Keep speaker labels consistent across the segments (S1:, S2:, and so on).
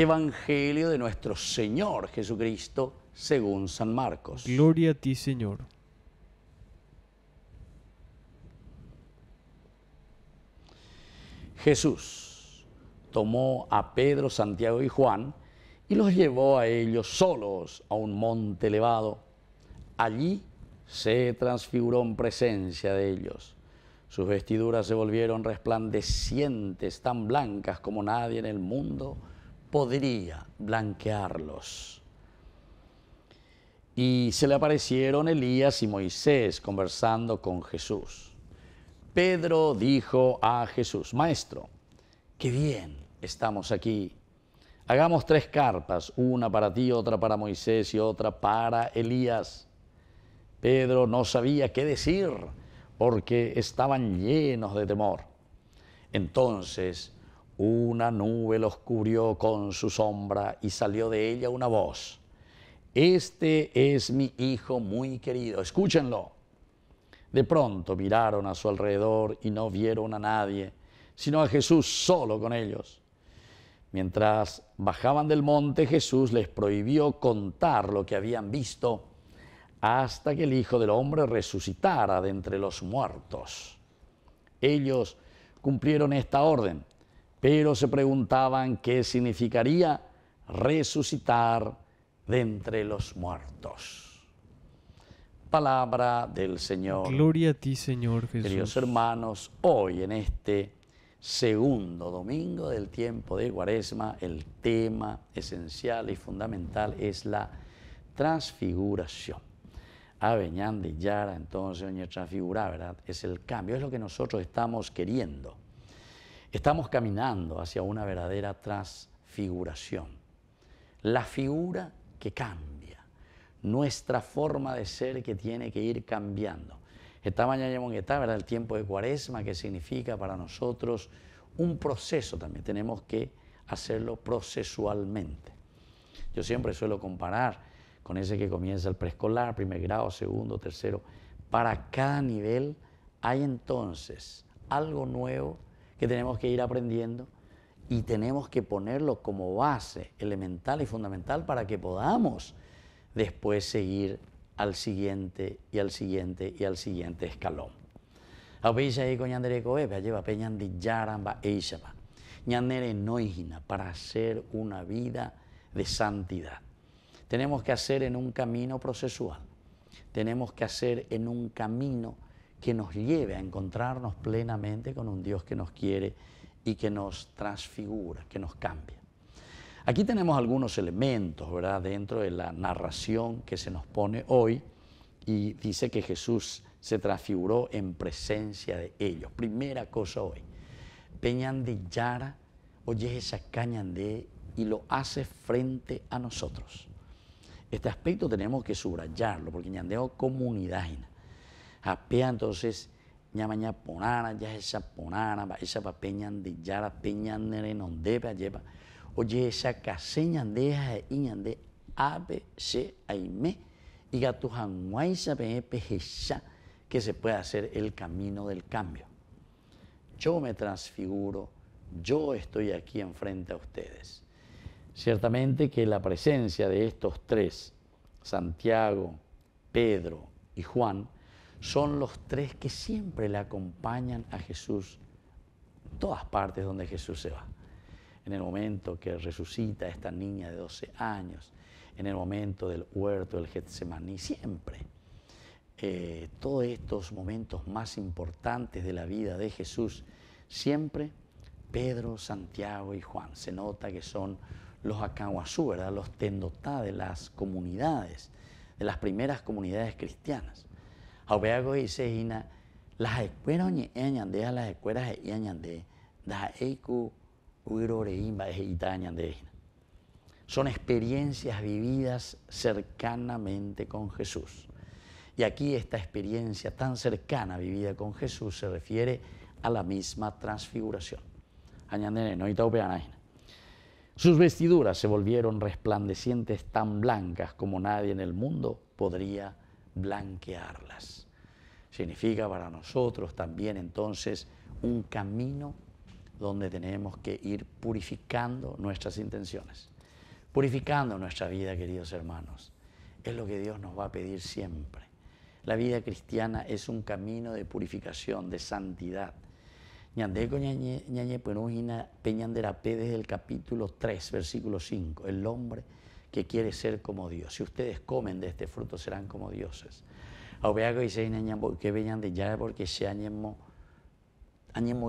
S1: Evangelio de nuestro Señor Jesucristo según San Marcos. Gloria a ti, Señor. Jesús tomó a Pedro, Santiago y Juan y los llevó a ellos solos a un monte elevado. Allí se transfiguró en presencia de ellos. Sus vestiduras se volvieron resplandecientes, tan blancas como nadie en el mundo podría blanquearlos. Y se le aparecieron Elías y Moisés conversando con Jesús. Pedro dijo a Jesús, Maestro, qué bien estamos aquí. Hagamos tres carpas, una para ti, otra para Moisés y otra para Elías. Pedro no sabía qué decir porque estaban llenos de temor. Entonces una nube los cubrió con su sombra y salió de ella una voz. Este es mi hijo muy querido, escúchenlo. De pronto miraron a su alrededor y no vieron a nadie, sino a Jesús solo con ellos. Mientras bajaban del monte, Jesús les prohibió contar lo que habían visto hasta que el Hijo del Hombre resucitara de entre los muertos. Ellos cumplieron esta orden pero se preguntaban qué significaría resucitar de entre los muertos. Palabra del Señor. Gloria a ti, Señor Jesús. Queridos hermanos, hoy en este segundo domingo del tiempo de Cuaresma, el tema esencial y fundamental es la transfiguración. Aveñán de Yara, entonces, doña transfigurar, ¿verdad? Es el cambio, es lo que nosotros estamos queriendo Estamos caminando hacia una verdadera transfiguración. La figura que cambia, nuestra forma de ser que tiene que ir cambiando. Esta mañana llamamos ¿verdad? el tiempo de cuaresma, que significa para nosotros un proceso también. Tenemos que hacerlo procesualmente. Yo siempre suelo comparar con ese que comienza el preescolar, primer grado, segundo, tercero. Para cada nivel hay entonces algo nuevo que tenemos que ir aprendiendo y tenemos que ponerlo como base elemental y fundamental para que podamos después seguir al siguiente y al siguiente y al siguiente escalón. E, e para hacer una vida de santidad. Tenemos que hacer en un camino procesual, tenemos que hacer en un camino que nos lleve a encontrarnos plenamente con un Dios que nos quiere y que nos transfigura, que nos cambia. Aquí tenemos algunos elementos, ¿verdad?, dentro de la narración que se nos pone hoy y dice que Jesús se transfiguró en presencia de ellos. Primera cosa hoy, yara oye esa de y lo hace frente a nosotros. Este aspecto tenemos que subrayarlo porque ñandeo comunidad. Apea entonces ñamaña ponana, ya esa ponana, esa peñan de yara, peñan nere non debe lleva. Oye, esa caseña deja de a se aime y gato pe pejecha que se puede hacer el camino del cambio. Yo me transfiguro, yo estoy aquí enfrente a ustedes. Ciertamente que la presencia de estos tres, Santiago, Pedro y Juan, son los tres que siempre le acompañan a Jesús todas partes donde Jesús se va. En el momento que resucita esta niña de 12 años, en el momento del huerto del Getsemaní, siempre. Eh, todos estos momentos más importantes de la vida de Jesús, siempre Pedro, Santiago y Juan. Se nota que son los acahuazú, los tendotá de las comunidades, de las primeras comunidades cristianas las escuelas las escuelas y son experiencias vividas cercanamente con Jesús. Y aquí esta experiencia tan cercana vivida con Jesús se refiere a la misma transfiguración. Sus vestiduras se volvieron resplandecientes tan blancas como nadie en el mundo podría blanquearlas. Significa para nosotros también entonces un camino donde tenemos que ir purificando nuestras intenciones, purificando nuestra vida, queridos hermanos. Es lo que Dios nos va a pedir siempre. La vida cristiana es un camino de purificación, de santidad. Ñandeco Ñañe Peñanderape desde el capítulo 3, versículo 5. El hombre que quiere ser como Dios. Si ustedes comen de este fruto, serán como dioses. Obeago y que venían de Yara porque se añemo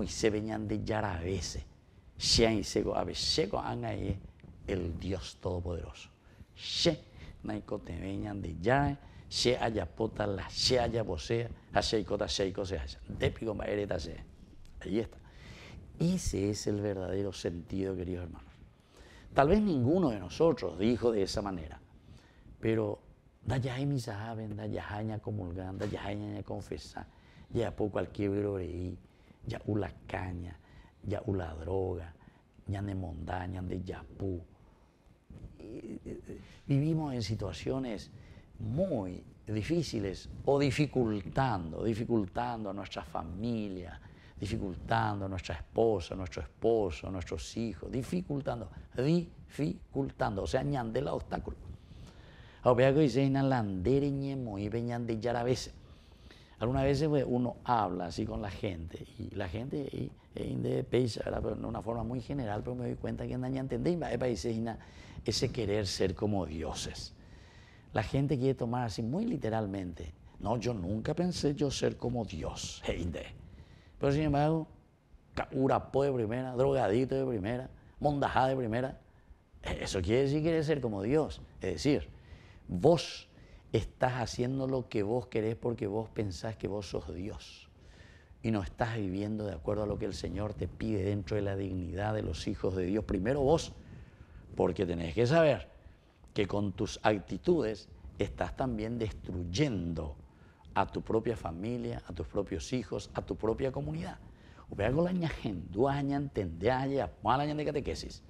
S1: y se venían de Yara a veces. se y a veces el Dios Todopoderoso. se naiko te venían de Yara, she ayapota la she ayabosea, asheikota sheiko se haya. maereta se. Ahí está. Ese es el verdadero sentido, queridos hermanos. Tal vez ninguno de nosotros dijo de esa manera, pero misa mi saben, dayahaña comulgan, haña ya poco al quiebre ya la caña, ya la droga, ya de montaña, de yapú. Eh, vivimos en situaciones muy difíciles o dificultando, dificultando a nuestra familia, dificultando a nuestra esposa, nuestro esposo, nuestros hijos, dificultando, dificultando, o sea, el obstáculo. a veces. Algunas veces pues, uno habla así con la gente y la gente es de una forma muy general, pero me doy cuenta que en entendéis, ese querer ser como dioses. La gente quiere tomar así muy literalmente. No, yo nunca pensé yo ser como Dios. Heinde. Pero sin embargo, Urapó de primera, drogadito de primera, mondajá de primera. Eh, eso quiere decir que eres ser como Dios. Es decir, vos estás haciendo lo que vos querés porque vos pensás que vos sos Dios. Y no estás viviendo de acuerdo a lo que el Señor te pide dentro de la dignidad de los hijos de Dios. Primero vos, porque tenés que saber que con tus actitudes estás también destruyendo a tu propia familia, a tus propios hijos, a tu propia comunidad. con la ya, ñantendea, año de catequesis.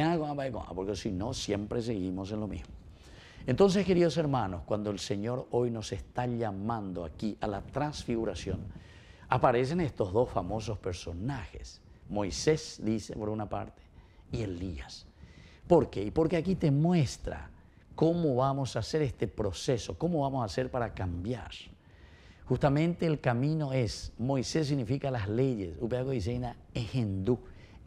S1: algo porque si no, siempre seguimos en lo mismo. Entonces, queridos hermanos, cuando el Señor hoy nos está llamando aquí a la transfiguración, aparecen estos dos famosos personajes. Moisés dice por una parte y Elías. ¿Por qué? Porque aquí te muestra cómo vamos a hacer este proceso, cómo vamos a hacer para cambiar. Justamente el camino es, Moisés significa las leyes, Upeago dice es hindú,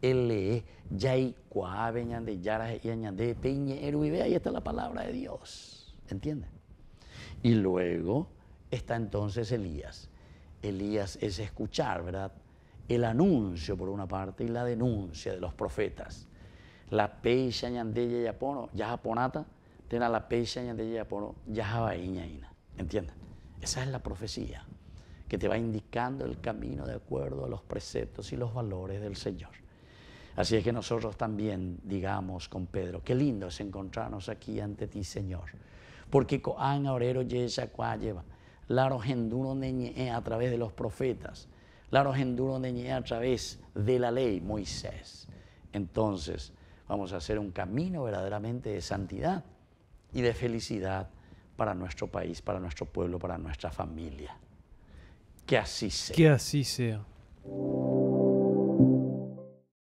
S1: LE, Yai, Coabe, Yara, Ñande, Peñe, ahí está la palabra de Dios, ¿entienden? Y luego está entonces Elías. Elías es escuchar, ¿verdad? El anuncio por una parte y la denuncia de los profetas. La Peisha, Ñandella, Yapono, Yajaponata, la pecha de por Esa es la profecía que te va indicando el camino de acuerdo a los preceptos y los valores del Señor. Así es que nosotros también digamos con Pedro, qué lindo es encontrarnos aquí ante ti, Señor. Porque Coán, Orero, y lleva, Laro, a través de los profetas, Laro, a través de la ley, Moisés. Entonces, vamos a hacer un camino verdaderamente de santidad y de felicidad para nuestro país, para nuestro pueblo, para nuestra familia. Que así sea. Que así sea.